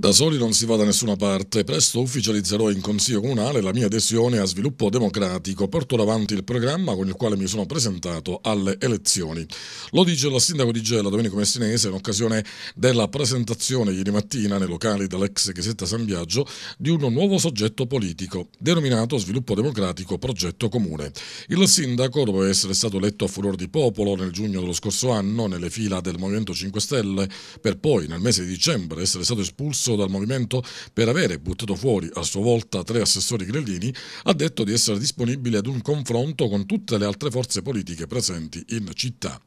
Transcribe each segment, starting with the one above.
Da soli non si va da nessuna parte. Presto ufficializzerò in Consiglio Comunale la mia adesione a Sviluppo Democratico. Porto avanti il programma con il quale mi sono presentato alle elezioni. Lo dice la sindaco di Gela, Domenico Messinese, in occasione della presentazione ieri mattina nei locali dell'ex chiesetta San Biagio di un nuovo soggetto politico, denominato Sviluppo Democratico Progetto Comune. Il sindaco, dopo essere stato eletto a furor di popolo nel giugno dello scorso anno nelle fila del Movimento 5 Stelle, per poi nel mese di dicembre essere stato espulso espulso dal movimento per avere buttato fuori a sua volta tre assessori grellini, ha detto di essere disponibile ad un confronto con tutte le altre forze politiche presenti in città.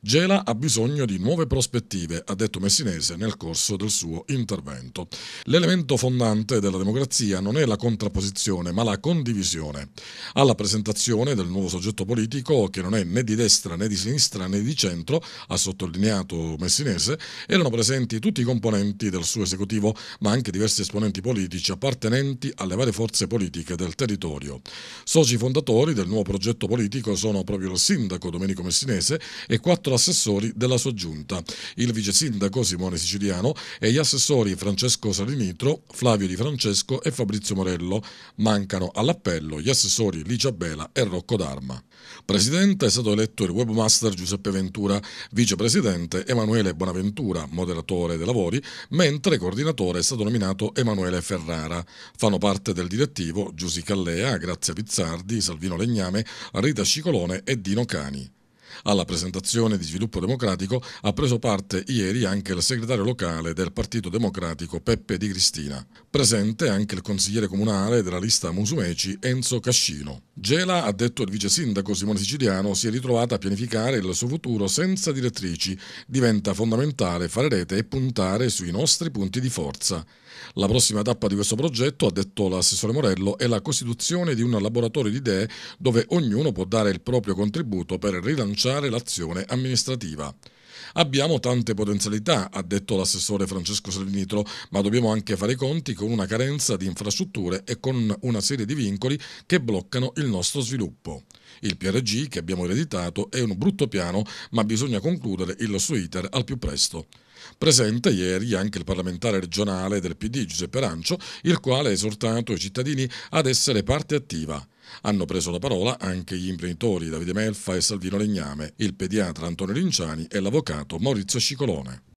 Gela ha bisogno di nuove prospettive, ha detto Messinese nel corso del suo intervento. L'elemento fondante della democrazia non è la contrapposizione, ma la condivisione. Alla presentazione del nuovo soggetto politico, che non è né di destra né di sinistra né di centro, ha sottolineato Messinese, erano presenti tutti i componenti del suo esecutivo esecutivo, ma anche diversi esponenti politici appartenenti alle varie forze politiche del territorio. Soci fondatori del nuovo progetto politico sono proprio il sindaco Domenico Messinese e quattro assessori della sua giunta, il vice sindaco Simone Siciliano e gli assessori Francesco Salinitro, Flavio Di Francesco e Fabrizio Morello. Mancano all'appello gli assessori Licia Bela e Rocco D'Arma. Presidente è stato eletto il webmaster Giuseppe Ventura, vicepresidente Emanuele Bonaventura, moderatore dei lavori, mentre coordinatore allenatore è stato nominato Emanuele Ferrara. Fanno parte del direttivo Giusy Callea, Grazia Pizzardi, Salvino Legname, Rita Scicolone e Dino Cani. Alla presentazione di Sviluppo Democratico ha preso parte ieri anche il segretario locale del Partito Democratico Peppe Di Cristina. Presente anche il consigliere comunale della lista Musumeci Enzo Cascino. Gela, ha detto il vice sindaco Simone Siciliano, si è ritrovata a pianificare il suo futuro senza direttrici. Diventa fondamentale fare rete e puntare sui nostri punti di forza. La prossima tappa di questo progetto, ha detto l'assessore Morello, è la costituzione di un laboratorio di idee dove ognuno può dare il proprio contributo per rilanciare rilanciare l'azione amministrativa. Abbiamo tante potenzialità, ha detto l'assessore Francesco Salvinitro, ma dobbiamo anche fare i conti con una carenza di infrastrutture e con una serie di vincoli che bloccano il nostro sviluppo. Il PRG che abbiamo ereditato è un brutto piano, ma bisogna concludere il suo iter al più presto. Presente ieri anche il parlamentare regionale del PD Giuseppe Arancio, il quale ha esortato i cittadini ad essere parte attiva. Hanno preso la parola anche gli imprenditori Davide Melfa e Salvino Legname, il pediatra Antonio Linciani e l'avvocato Maurizio Scicolone.